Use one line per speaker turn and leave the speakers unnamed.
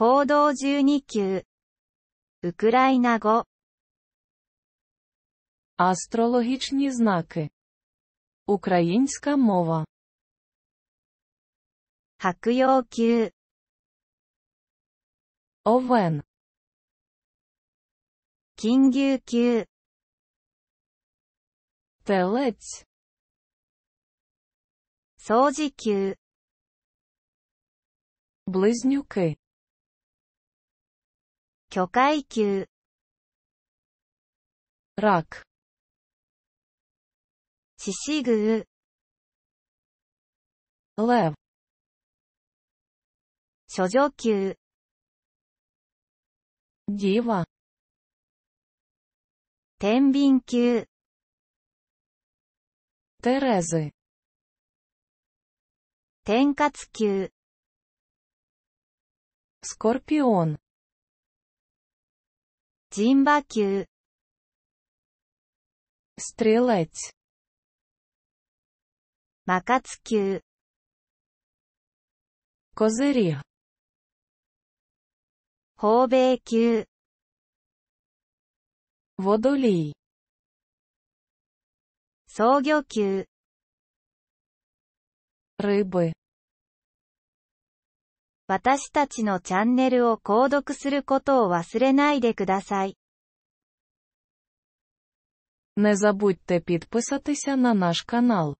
行動12級。ウクライナ語。Астрологічні знаки. Українська мова. 白洋級。Овен. 金牛級。Телець. 掃除球。Близнюки. 巨階級 рак 獅子宮 л ブ。諸女級ジ и в 天秤級テレゼ。天活級スコ о ピオン。人馬球 стрілець 馬カツ球 козиріг 砲米球 водолій 総魚球 риби 私
たちのチャンネルを購読することを忘れないでください。
Не забудьте підписатися на наш канал.